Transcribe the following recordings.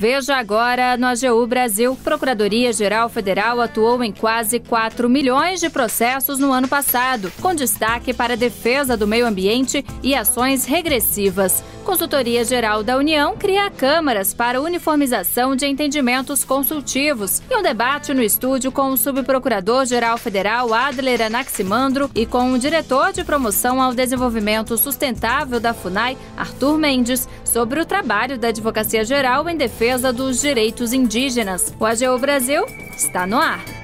Veja agora no AGU Brasil. Procuradoria-Geral Federal atuou em quase 4 milhões de processos no ano passado, com destaque para a defesa do meio ambiente e ações regressivas. Consultoria Geral da União cria câmaras para uniformização de entendimentos consultivos e um debate no estúdio com o Subprocurador-Geral Federal Adler Anaximandro e com o Diretor de Promoção ao Desenvolvimento Sustentável da FUNAI, Arthur Mendes, sobre o trabalho da Advocacia Geral em defesa defesa dos direitos indígenas. O AGU Brasil está no ar.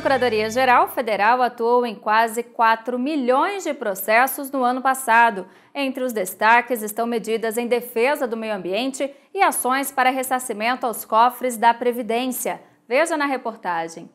Procuradoria-Geral Federal atuou em quase 4 milhões de processos no ano passado. Entre os destaques estão medidas em defesa do meio ambiente e ações para ressarcimento aos cofres da Previdência. Veja na reportagem.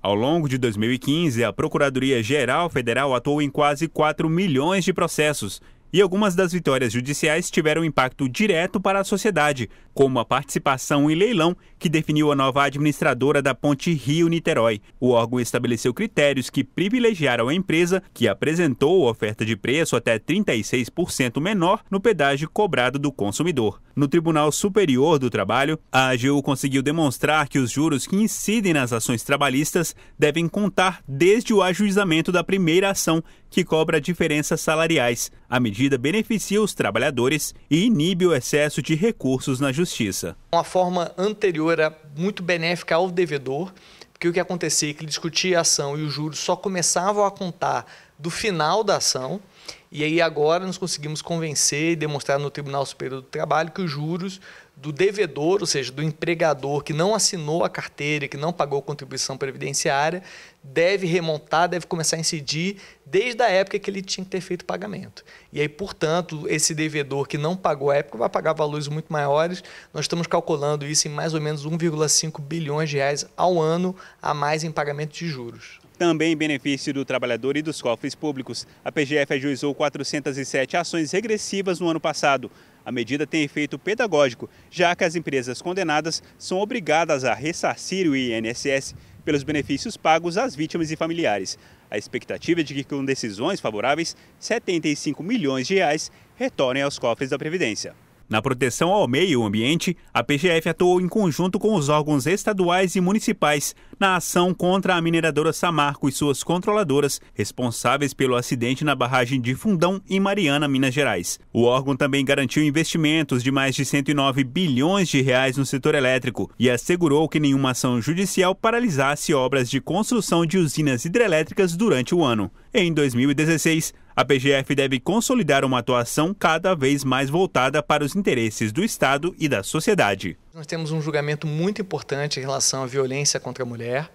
Ao longo de 2015, a Procuradoria-Geral Federal atuou em quase 4 milhões de processos e algumas das vitórias judiciais tiveram impacto direto para a sociedade, como a participação em leilão que definiu a nova administradora da ponte Rio-Niterói. O órgão estabeleceu critérios que privilegiaram a empresa, que apresentou oferta de preço até 36% menor no pedágio cobrado do consumidor. No Tribunal Superior do Trabalho, a AGU conseguiu demonstrar que os juros que incidem nas ações trabalhistas devem contar desde o ajuizamento da primeira ação que cobra diferenças salariais. A medida beneficia os trabalhadores e inibe o excesso de recursos na justiça. Uma forma anterior era muito benéfica ao devedor, porque o que acontecia é que ele discutia a ação e os juros só começavam a contar do final da ação. E aí agora nós conseguimos convencer e demonstrar no Tribunal Superior do Trabalho que os juros do devedor, ou seja, do empregador que não assinou a carteira, que não pagou contribuição previdenciária, deve remontar, deve começar a incidir desde a época que ele tinha que ter feito o pagamento. E aí, portanto, esse devedor que não pagou a época vai pagar valores muito maiores. Nós estamos calculando isso em mais ou menos 1,5 bilhões de reais ao ano a mais em pagamento de juros também em benefício do trabalhador e dos cofres públicos. A PGF ajuizou 407 ações regressivas no ano passado. A medida tem efeito pedagógico, já que as empresas condenadas são obrigadas a ressarcir o INSS pelos benefícios pagos às vítimas e familiares. A expectativa é de que, com decisões favoráveis, 75 milhões de reais retornem aos cofres da Previdência. Na proteção ao meio ambiente, a PGF atuou em conjunto com os órgãos estaduais e municipais na ação contra a mineradora Samarco e suas controladoras, responsáveis pelo acidente na barragem de Fundão, em Mariana, Minas Gerais. O órgão também garantiu investimentos de mais de 109 bilhões de reais no setor elétrico e assegurou que nenhuma ação judicial paralisasse obras de construção de usinas hidrelétricas durante o ano. Em 2016, a PGF deve consolidar uma atuação cada vez mais voltada para os interesses do Estado e da sociedade. Nós temos um julgamento muito importante em relação à violência contra a mulher.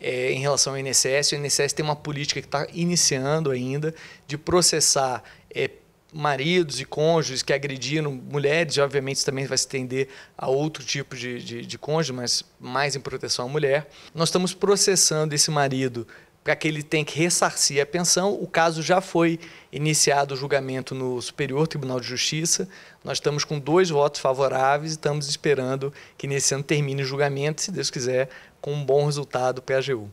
É, em relação ao INSS, o INSS tem uma política que está iniciando ainda de processar é, maridos e cônjuges que agrediram mulheres, e obviamente isso também vai se estender a outro tipo de, de, de cônjuge, mas mais em proteção à mulher. Nós estamos processando esse marido para que ele tenha que ressarcir a pensão. O caso já foi iniciado o julgamento no Superior Tribunal de Justiça. Nós estamos com dois votos favoráveis e estamos esperando que nesse ano termine o julgamento, se Deus quiser, com um bom resultado para a AGU.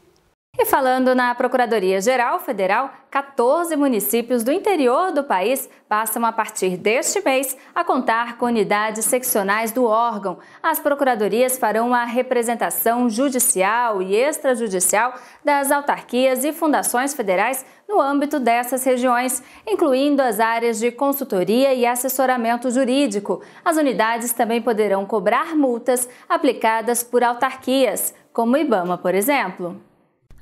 E falando na Procuradoria-Geral Federal, 14 municípios do interior do país passam a partir deste mês a contar com unidades seccionais do órgão. As procuradorias farão a representação judicial e extrajudicial das autarquias e fundações federais no âmbito dessas regiões, incluindo as áreas de consultoria e assessoramento jurídico. As unidades também poderão cobrar multas aplicadas por autarquias, como o Ibama, por exemplo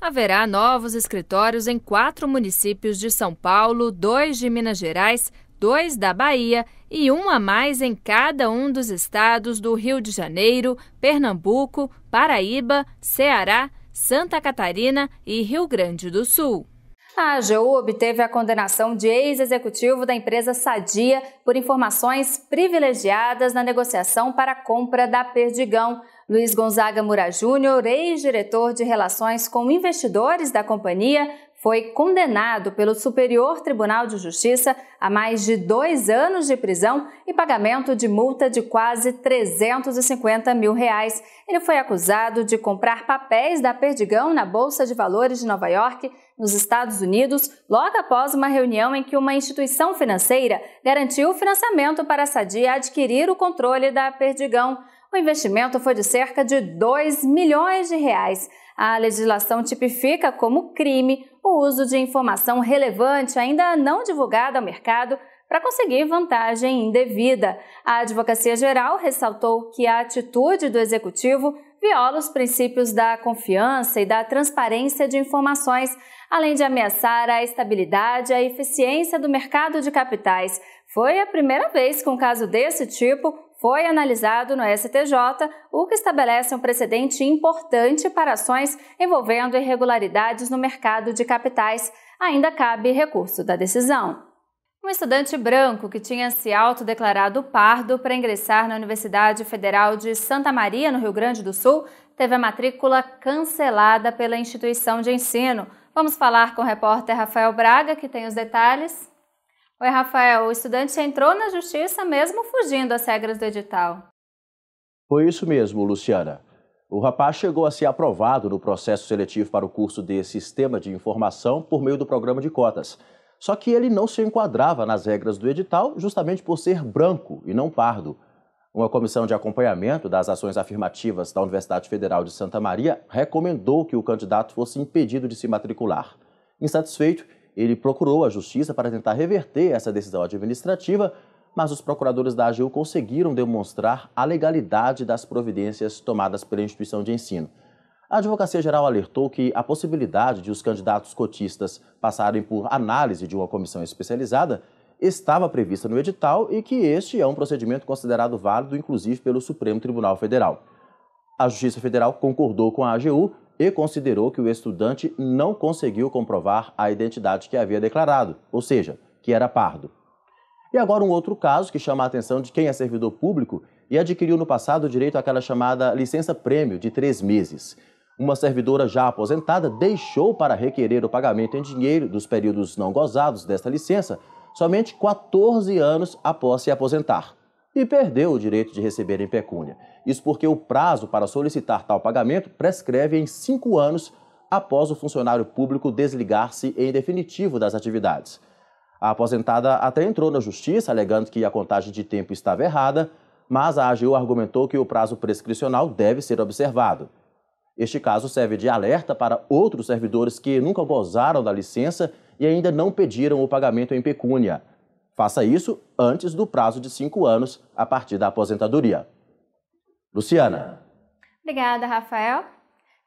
haverá novos escritórios em quatro municípios de São Paulo, dois de Minas Gerais, dois da Bahia e um a mais em cada um dos estados do Rio de Janeiro, Pernambuco, Paraíba, Ceará, Santa Catarina e Rio Grande do Sul. A AGU obteve a condenação de ex-executivo da empresa Sadia por informações privilegiadas na negociação para a compra da Perdigão. Luiz Gonzaga Moura Júnior, ex-diretor de Relações com Investidores da companhia, foi condenado pelo Superior Tribunal de Justiça a mais de dois anos de prisão e pagamento de multa de quase 350 mil reais. Ele foi acusado de comprar papéis da Perdigão na Bolsa de Valores de Nova York, nos Estados Unidos, logo após uma reunião em que uma instituição financeira garantiu o financiamento para a Sadia adquirir o controle da Perdigão. O investimento foi de cerca de 2 milhões de reais. A legislação tipifica como crime o uso de informação relevante ainda não divulgada ao mercado para conseguir vantagem indevida. A Advocacia Geral ressaltou que a atitude do executivo viola os princípios da confiança e da transparência de informações, além de ameaçar a estabilidade e a eficiência do mercado de capitais. Foi a primeira vez que um caso desse tipo foi analisado no STJ, o que estabelece um precedente importante para ações envolvendo irregularidades no mercado de capitais. Ainda cabe recurso da decisão. Um estudante branco que tinha se autodeclarado pardo para ingressar na Universidade Federal de Santa Maria, no Rio Grande do Sul, teve a matrícula cancelada pela instituição de ensino. Vamos falar com o repórter Rafael Braga, que tem os detalhes. Oi, Rafael, o estudante entrou na justiça mesmo fugindo às regras do edital. Foi isso mesmo, Luciana. O rapaz chegou a ser aprovado no processo seletivo para o curso de Sistema de Informação por meio do programa de cotas. Só que ele não se enquadrava nas regras do edital justamente por ser branco e não pardo. Uma comissão de acompanhamento das ações afirmativas da Universidade Federal de Santa Maria recomendou que o candidato fosse impedido de se matricular. Insatisfeito, ele procurou a justiça para tentar reverter essa decisão administrativa, mas os procuradores da AGU conseguiram demonstrar a legalidade das providências tomadas pela instituição de ensino. A Advocacia Geral alertou que a possibilidade de os candidatos cotistas passarem por análise de uma comissão especializada estava prevista no edital e que este é um procedimento considerado válido, inclusive pelo Supremo Tribunal Federal. A Justiça Federal concordou com a AGU e considerou que o estudante não conseguiu comprovar a identidade que havia declarado, ou seja, que era pardo. E agora um outro caso que chama a atenção de quem é servidor público e adquiriu no passado o direito àquela chamada licença-prêmio de três meses. Uma servidora já aposentada deixou para requerer o pagamento em dinheiro dos períodos não gozados desta licença somente 14 anos após se aposentar e perdeu o direito de receber em pecúnia. Isso porque o prazo para solicitar tal pagamento prescreve em cinco anos após o funcionário público desligar-se em definitivo das atividades. A aposentada até entrou na justiça alegando que a contagem de tempo estava errada, mas a AGU argumentou que o prazo prescricional deve ser observado. Este caso serve de alerta para outros servidores que nunca gozaram da licença e ainda não pediram o pagamento em pecúnia. Faça isso antes do prazo de cinco anos a partir da aposentadoria. Luciana. Obrigada, Rafael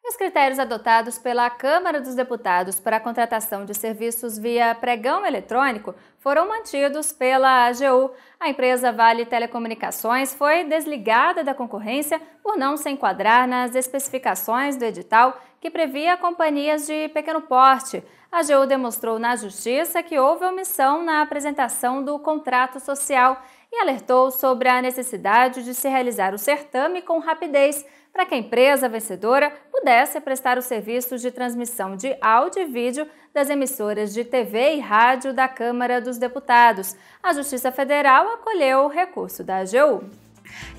os critérios adotados pela Câmara dos Deputados para a contratação de serviços via pregão eletrônico foram mantidos pela AGU. A empresa Vale Telecomunicações foi desligada da concorrência por não se enquadrar nas especificações do edital que previa companhias de pequeno porte. A AGU demonstrou na Justiça que houve omissão na apresentação do contrato social e alertou sobre a necessidade de se realizar o certame com rapidez para que a empresa vencedora pudesse prestar os serviços de transmissão de áudio e vídeo das emissoras de TV e rádio da Câmara dos Deputados. A Justiça Federal acolheu o recurso da AGU.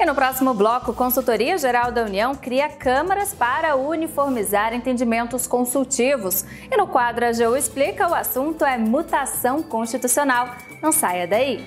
E no próximo bloco, Consultoria Geral da União cria câmaras para uniformizar entendimentos consultivos. E no quadro AGU Explica, o assunto é mutação constitucional. Não saia daí!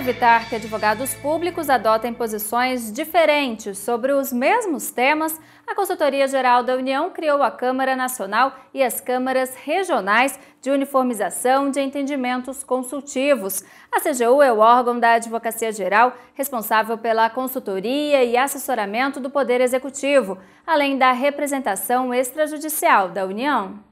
evitar que advogados públicos adotem posições diferentes sobre os mesmos temas, a Consultoria Geral da União criou a Câmara Nacional e as câmaras regionais de uniformização de entendimentos consultivos. A CGU é o órgão da Advocacia Geral responsável pela consultoria e assessoramento do Poder Executivo, além da representação extrajudicial da União.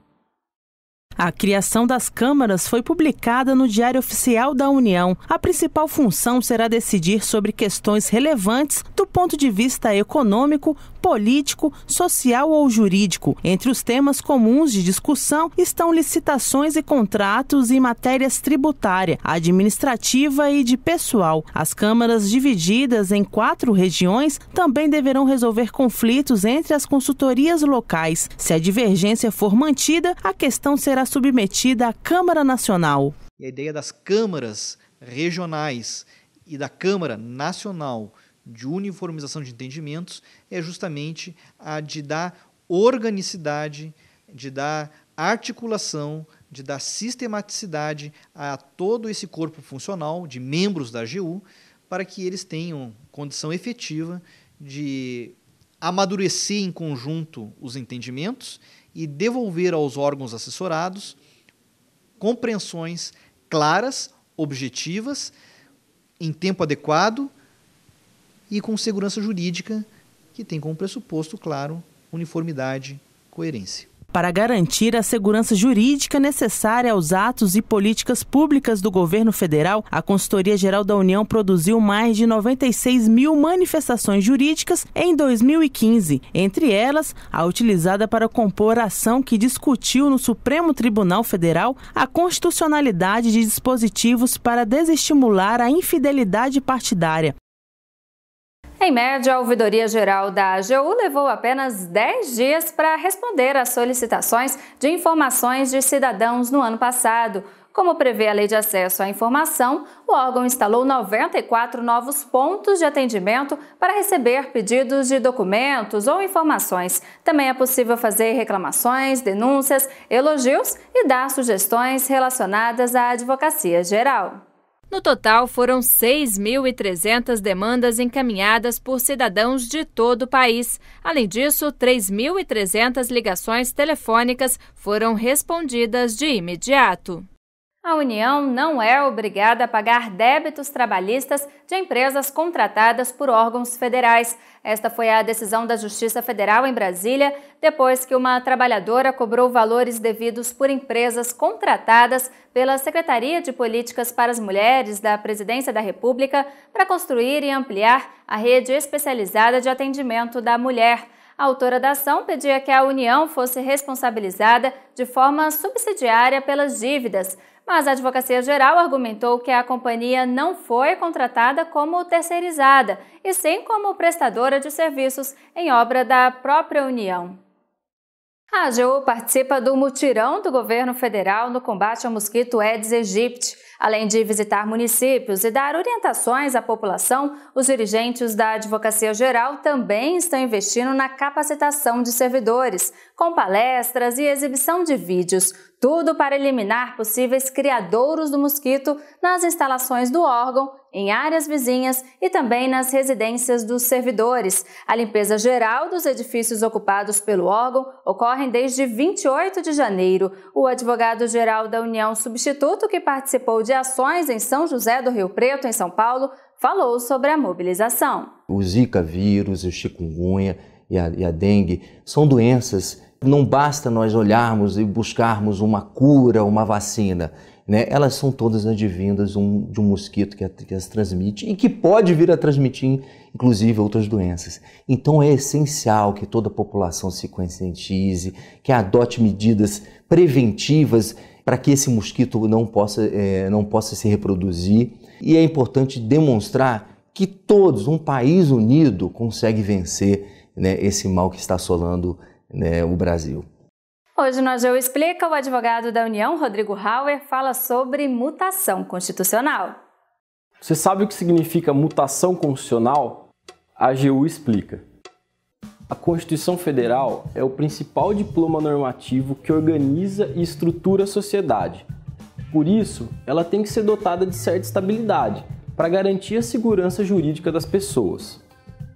A criação das câmaras foi publicada no Diário Oficial da União. A principal função será decidir sobre questões relevantes do ponto de vista econômico, político, social ou jurídico. Entre os temas comuns de discussão estão licitações e contratos em matérias tributária, administrativa e de pessoal. As câmaras divididas em quatro regiões também deverão resolver conflitos entre as consultorias locais. Se a divergência for mantida, a questão será submetida à Câmara Nacional. E a ideia das câmaras regionais e da Câmara Nacional de uniformização de entendimentos é justamente a de dar organicidade, de dar articulação, de dar sistematicidade a todo esse corpo funcional de membros da AGU para que eles tenham condição efetiva de amadurecer em conjunto os entendimentos e devolver aos órgãos assessorados compreensões claras, objetivas, em tempo adequado e com segurança jurídica, que tem como pressuposto, claro, uniformidade, coerência para garantir a segurança jurídica necessária aos atos e políticas públicas do governo federal, a Consultoria Geral da União produziu mais de 96 mil manifestações jurídicas em 2015, entre elas a utilizada para compor a ação que discutiu no Supremo Tribunal Federal a constitucionalidade de dispositivos para desestimular a infidelidade partidária. Em média, a Ouvidoria Geral da AGU levou apenas 10 dias para responder às solicitações de informações de cidadãos no ano passado. Como prevê a Lei de Acesso à Informação, o órgão instalou 94 novos pontos de atendimento para receber pedidos de documentos ou informações. Também é possível fazer reclamações, denúncias, elogios e dar sugestões relacionadas à Advocacia Geral. No total, foram 6.300 demandas encaminhadas por cidadãos de todo o país. Além disso, 3.300 ligações telefônicas foram respondidas de imediato a União não é obrigada a pagar débitos trabalhistas de empresas contratadas por órgãos federais. Esta foi a decisão da Justiça Federal em Brasília, depois que uma trabalhadora cobrou valores devidos por empresas contratadas pela Secretaria de Políticas para as Mulheres da Presidência da República para construir e ampliar a rede especializada de atendimento da mulher. A autora da ação pedia que a União fosse responsabilizada de forma subsidiária pelas dívidas mas a Advocacia Geral argumentou que a companhia não foi contratada como terceirizada, e sim como prestadora de serviços em obra da própria União. A AGU participa do mutirão do governo federal no combate ao mosquito Aedes aegypti. Além de visitar municípios e dar orientações à população, os dirigentes da Advocacia Geral também estão investindo na capacitação de servidores com palestras e exibição de vídeos, tudo para eliminar possíveis criadouros do mosquito nas instalações do órgão, em áreas vizinhas e também nas residências dos servidores. A limpeza geral dos edifícios ocupados pelo órgão ocorre desde 28 de janeiro. O advogado-geral da União Substituto, que participou de ações em São José do Rio Preto, em São Paulo, falou sobre a mobilização. O Zika vírus, o chikungunya e a, e a dengue são doenças não basta nós olharmos e buscarmos uma cura, uma vacina. Né? Elas são todas advindas um, de um mosquito que, que as transmite e que pode vir a transmitir, inclusive, outras doenças. Então é essencial que toda a população se conscientize, que adote medidas preventivas para que esse mosquito não possa, é, não possa se reproduzir. E é importante demonstrar que todos, um país unido, consegue vencer né, esse mal que está assolando né, o Brasil. Hoje no AGU Explica, o advogado da União, Rodrigo Hauer, fala sobre mutação constitucional. Você sabe o que significa mutação constitucional? A AGU explica. A Constituição Federal é o principal diploma normativo que organiza e estrutura a sociedade. Por isso, ela tem que ser dotada de certa estabilidade para garantir a segurança jurídica das pessoas.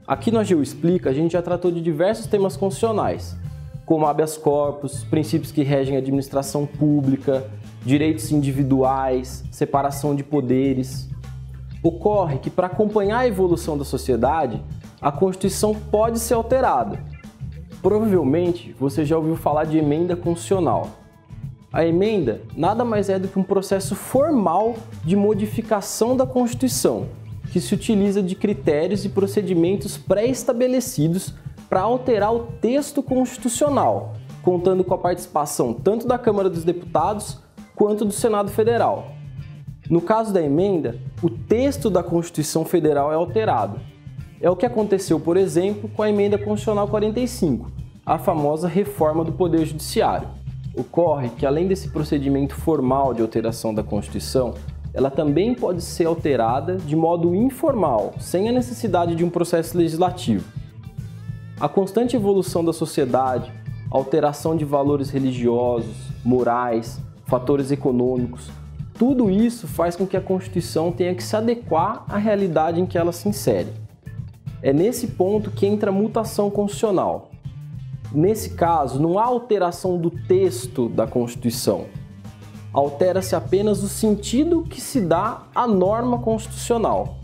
Aqui no AGU Explica, a gente já tratou de diversos temas constitucionais, como habeas corpus, princípios que regem a administração pública, direitos individuais, separação de poderes. Ocorre que, para acompanhar a evolução da sociedade, a Constituição pode ser alterada. Provavelmente você já ouviu falar de emenda constitucional. A emenda nada mais é do que um processo formal de modificação da Constituição, que se utiliza de critérios e procedimentos pré-estabelecidos para alterar o texto constitucional, contando com a participação tanto da Câmara dos Deputados quanto do Senado Federal. No caso da emenda, o texto da Constituição Federal é alterado. É o que aconteceu, por exemplo, com a emenda constitucional 45, a famosa reforma do Poder Judiciário. Ocorre que, além desse procedimento formal de alteração da Constituição, ela também pode ser alterada de modo informal, sem a necessidade de um processo legislativo. A constante evolução da sociedade, alteração de valores religiosos, morais, fatores econômicos, tudo isso faz com que a Constituição tenha que se adequar à realidade em que ela se insere. É nesse ponto que entra a mutação constitucional. Nesse caso, não há alteração do texto da Constituição. Altera-se apenas o sentido que se dá à norma constitucional.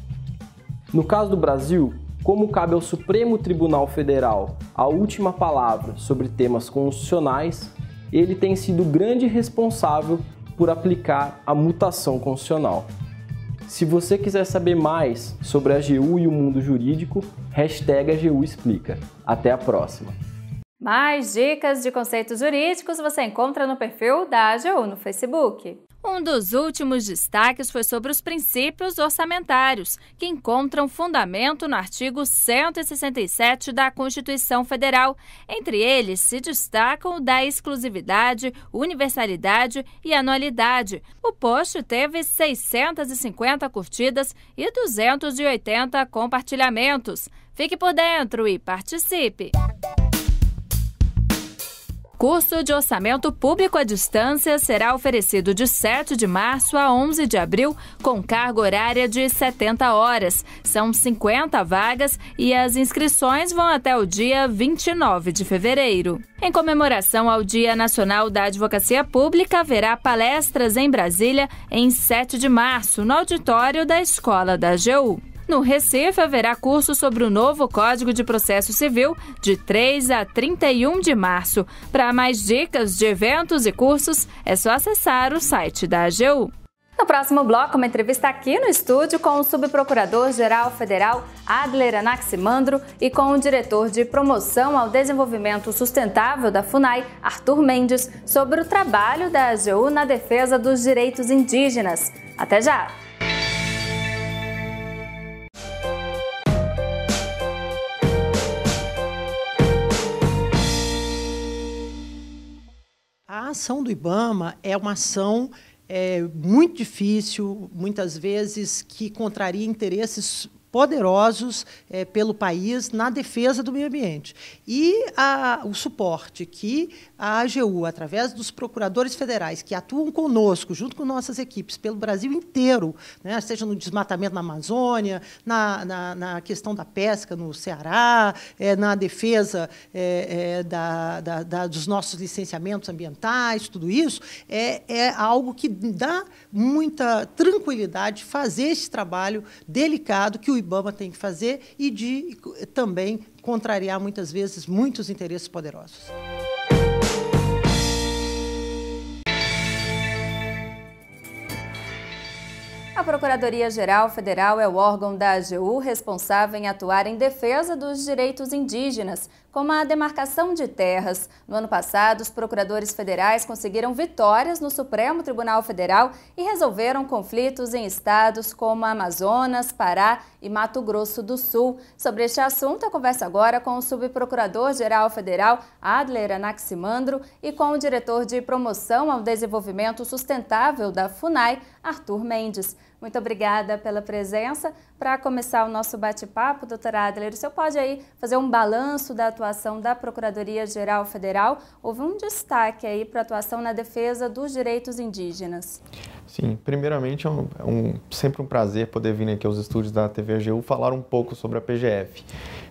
No caso do Brasil, como cabe ao Supremo Tribunal Federal a última palavra sobre temas constitucionais, ele tem sido grande responsável por aplicar a mutação constitucional. Se você quiser saber mais sobre a AGU e o mundo jurídico, hashtag AGU Explica. Até a próxima! Mais dicas de conceitos jurídicos você encontra no perfil da AGU no Facebook. Um dos últimos destaques foi sobre os princípios orçamentários, que encontram fundamento no artigo 167 da Constituição Federal. Entre eles se destacam o da exclusividade, universalidade e anualidade. O post teve 650 curtidas e 280 compartilhamentos. Fique por dentro e participe! Curso de Orçamento Público à Distância será oferecido de 7 de março a 11 de abril, com carga horária de 70 horas. São 50 vagas e as inscrições vão até o dia 29 de fevereiro. Em comemoração ao Dia Nacional da Advocacia Pública, haverá palestras em Brasília em 7 de março, no auditório da Escola da AGU. No Recife, haverá curso sobre o novo Código de Processo Civil de 3 a 31 de março. Para mais dicas de eventos e cursos, é só acessar o site da AGU. No próximo bloco, uma entrevista aqui no estúdio com o Subprocurador-Geral Federal Adler Anaximandro e com o diretor de Promoção ao Desenvolvimento Sustentável da FUNAI, Arthur Mendes, sobre o trabalho da AGU na defesa dos direitos indígenas. Até já! A ação do IBAMA é uma ação é, muito difícil, muitas vezes que contraria interesses poderosos é, pelo país na defesa do meio ambiente. E a, o suporte que a AGU, através dos procuradores federais que atuam conosco, junto com nossas equipes, pelo Brasil inteiro, né, seja no desmatamento na Amazônia, na, na, na questão da pesca no Ceará, é, na defesa é, da, da, da, dos nossos licenciamentos ambientais, tudo isso, é, é algo que dá muita tranquilidade fazer esse trabalho delicado que o IBAMA tem que fazer e de também contrariar muitas vezes muitos interesses poderosos. A Procuradoria-Geral Federal é o órgão da AGU responsável em atuar em defesa dos direitos indígenas, como a demarcação de terras. No ano passado, os procuradores federais conseguiram vitórias no Supremo Tribunal Federal e resolveram conflitos em estados como Amazonas, Pará e Mato Grosso do Sul. Sobre este assunto, eu converso agora com o subprocurador-geral federal Adler Anaximandro e com o diretor de Promoção ao Desenvolvimento Sustentável da FUNAI, Arthur Mendes. Muito obrigada pela presença. Para começar o nosso bate-papo, doutora Adler, o senhor pode aí fazer um balanço da atuação da Procuradoria-Geral Federal? Houve um destaque aí para a atuação na defesa dos direitos indígenas. Sim, primeiramente é, um, é um, sempre um prazer poder vir aqui aos estúdios da TVGU falar um pouco sobre a PGF.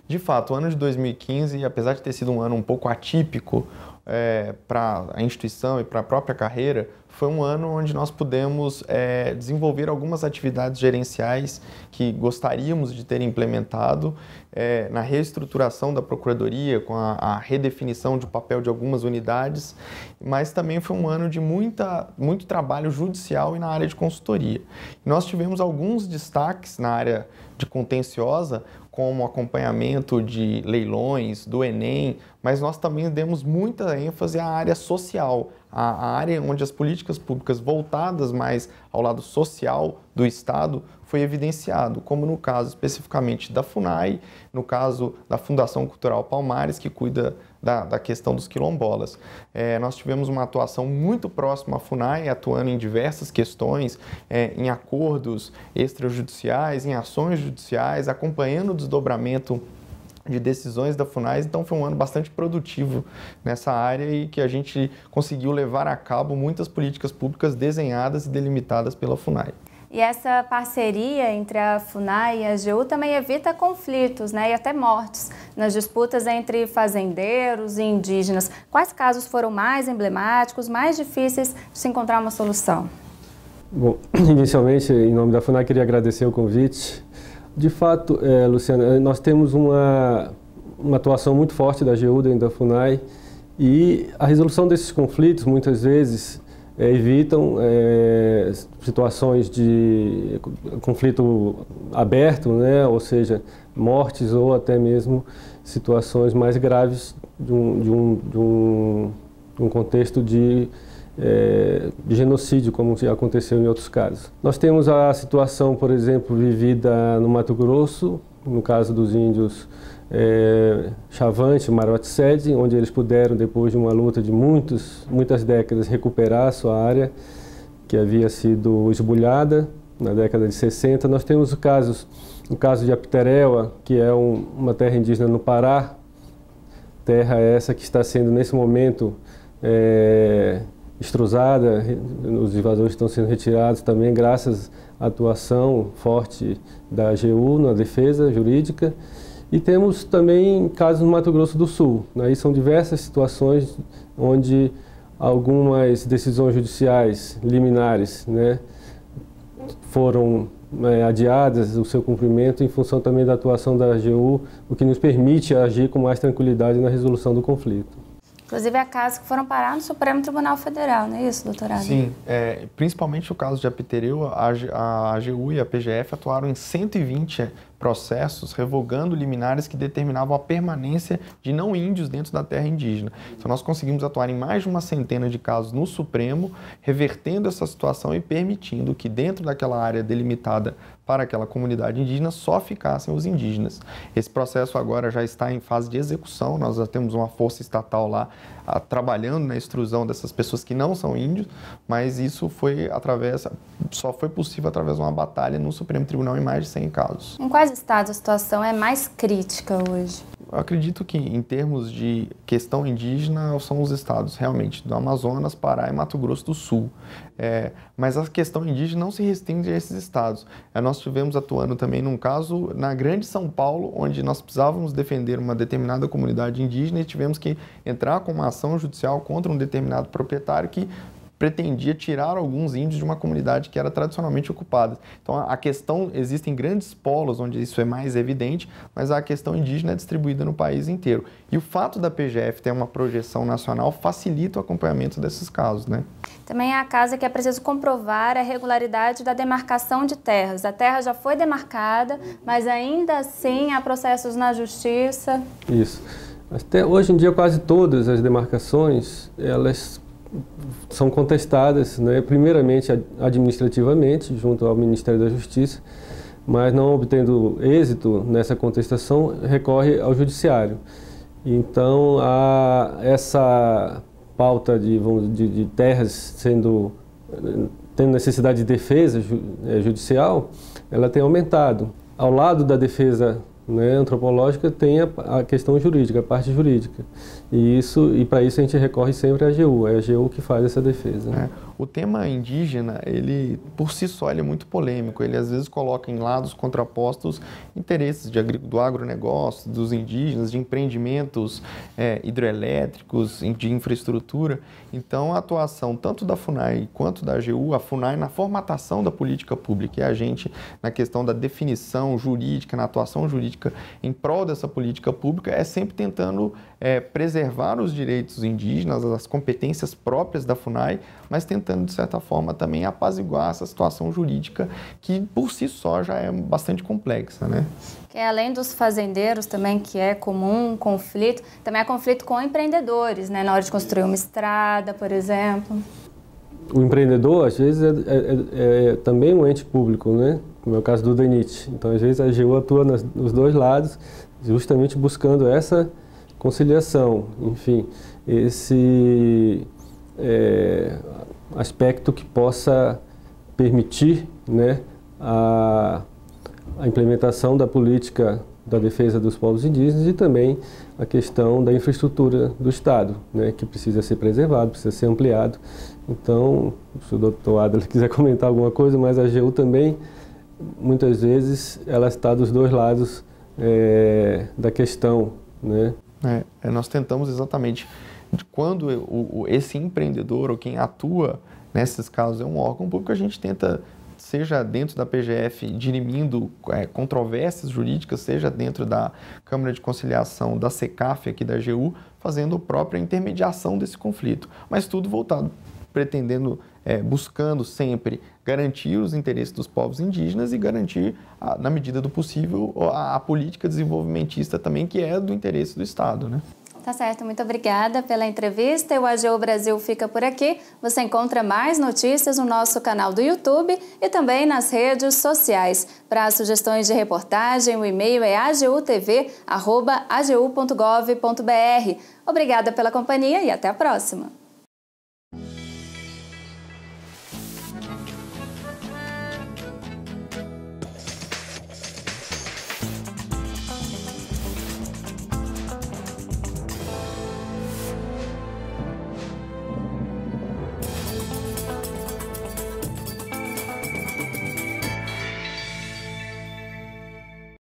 De fato, o ano de 2015, apesar de ter sido um ano um pouco atípico, é, para a instituição e para a própria carreira, foi um ano onde nós pudemos é, desenvolver algumas atividades gerenciais que gostaríamos de ter implementado é, na reestruturação da procuradoria, com a, a, redefinição de papel de algumas unidades, mas também foi um ano de muita, muito trabalho judicial e na área de consultoria. Nós tivemos alguns destaques na área de contenciosa, como acompanhamento de leilões, do Enem, mas nós também demos muita ênfase à área social, à área onde as políticas públicas voltadas mais ao lado social do Estado foi evidenciado, como no caso especificamente da FUNAI, no caso da Fundação Cultural Palmares, que cuida da, da questão dos quilombolas. É, nós tivemos uma atuação muito próxima à FUNAI, atuando em diversas questões, é, em acordos extrajudiciais, em ações judiciais, acompanhando o desdobramento de decisões da Funai. então foi um ano bastante produtivo nessa área e que a gente conseguiu levar a cabo muitas políticas públicas desenhadas e delimitadas pela FUNAI. E essa parceria entre a FUNAI e a AGU também evita conflitos né, e até mortes nas disputas entre fazendeiros e indígenas. Quais casos foram mais emblemáticos, mais difíceis de se encontrar uma solução? Bom, inicialmente, em nome da FUNAI, queria agradecer o convite. De fato, é, Luciana, eh, nós temos uma, uma atuação muito forte da AGU dentro da FUNAI e a resolução desses conflitos, muitas vezes, é, evitam é, situações de conflito aberto, né? ou seja, mortes ou até mesmo situações mais graves de um, de um, de um, de um contexto de, é, de genocídio, como já aconteceu em outros casos. Nós temos a situação, por exemplo, vivida no Mato Grosso, no caso dos índios é, Chavante, Marotsede, onde eles puderam, depois de uma luta de muitos, muitas décadas, recuperar a sua área que havia sido esbulhada na década de 60. Nós temos casos, o caso de Apitereua, que é um, uma terra indígena no Pará, terra essa que está sendo, nesse momento, é, estruzada, os invasores estão sendo retirados também graças à atuação forte da AGU na defesa jurídica. E temos também casos no Mato Grosso do Sul. Né? Aí são diversas situações onde algumas decisões judiciais liminares né, foram é, adiadas, o seu cumprimento, em função também da atuação da AGU, o que nos permite agir com mais tranquilidade na resolução do conflito. Inclusive, há casos que foram parar no Supremo Tribunal Federal, não é isso, doutorado? Sim, é, principalmente o caso de Apitereu, a, a AGU e a PGF atuaram em 120 processos revogando liminares que determinavam a permanência de não índios dentro da terra indígena. Então, nós conseguimos atuar em mais de uma centena de casos no Supremo, revertendo essa situação e permitindo que, dentro daquela área delimitada para aquela comunidade indígena só ficassem os indígenas. Esse processo agora já está em fase de execução, nós já temos uma força estatal lá a, ah, trabalhando na extrusão dessas pessoas que não são índios, mas isso foi através, só foi possível através de uma batalha no Supremo Tribunal em mais de 100 casos. Em quais estados a situação é mais crítica hoje? acredito que, em termos de questão indígena, são os estados realmente do Amazonas, Pará e Mato Grosso do Sul. É, mas a questão indígena não se restringe a esses estados. É, nós tivemos atuando também num caso na Grande São Paulo, onde nós precisávamos defender uma determinada comunidade indígena e tivemos que entrar com uma ação judicial contra um determinado proprietário que pretendia tirar alguns índios de uma comunidade que era tradicionalmente ocupada. Então a questão, existem grandes polos onde isso é mais evidente, mas a questão indígena é distribuída no país inteiro. E o fato da PGF ter uma projeção nacional facilita o acompanhamento desses casos, né? Também há casa que é preciso comprovar a regularidade da demarcação de terras. A terra já foi demarcada, mas ainda assim há processos na justiça. Isso. Até hoje em dia quase todas as demarcações, elas são contestadas, né, primeiramente administrativamente, junto ao Ministério da Justiça, mas não obtendo êxito nessa contestação, recorre ao Judiciário. Então, essa pauta de, de, de terras sendo tendo necessidade de defesa eh, judicial, ela tem aumentado. Ao lado da defesa né, antropológica tem a, a, questão jurídica, a parte jurídica. E isso e para isso a gente recorre sempre à AGU, é a AGU que faz essa defesa. É. O tema indígena, ele por si só ele é muito polêmico, ele às vezes coloca em lados contrapostos interesses de, do agronegócio, dos indígenas, de empreendimentos é, hidrelétricos, de infraestrutura. Então, a atuação tanto da FUNAI quanto da AGU, a FUNAI na formatação da política pública e a gente na questão da definição jurídica, na atuação jurídica em prol dessa política pública, é sempre tentando é, preservar os direitos indígenas, as competências próprias da FUNAI, mas tentando, de certa forma, também apaziguar essa situação jurídica que, por si só, já é bastante complexa. Né? Que é, além dos fazendeiros também, que é comum um conflito, também há conflito com empreendedores, né? na hora de construir uma estrada, por exemplo. O empreendedor, às vezes, é, é, é, é também um ente público, né? como é o caso do DENIT. Então, às vezes, a AGU atua nos dois lados, justamente buscando essa conciliação, enfim, esse é, aspecto que possa permitir né, a, a implementação da política da defesa dos povos indígenas e também a questão da infraestrutura do Estado, né, que precisa ser preservado, precisa ser ampliado. Então, se o doutor Adler quiser comentar alguma coisa, mas a AGU também, muitas vezes, ela está dos dois lados é, da questão. Né? Né? É, nós tentamos exatamente quando o, o, esse empreendedor ou quem atua nesses casos é um órgão público, a gente tenta seja dentro da PGF dirimindo é, controvérsias jurídicas, seja dentro da Câmara de Conciliação da SECAF aqui da GU, fazendo a própria intermediação desse conflito, mas tudo voltado pretendendo é, buscando sempre garantir os interesses dos povos indígenas e garantir, na medida do possível, a, a política desenvolvimentista também, que é do interesse do Estado. Né? Tá certo, muito obrigada pela entrevista. O AGU Brasil fica por aqui. Você encontra mais notícias no nosso canal do YouTube e também nas redes sociais. Para sugestões de reportagem, o e-mail é agutv.agu.gov.br. Obrigada pela companhia e até a próxima.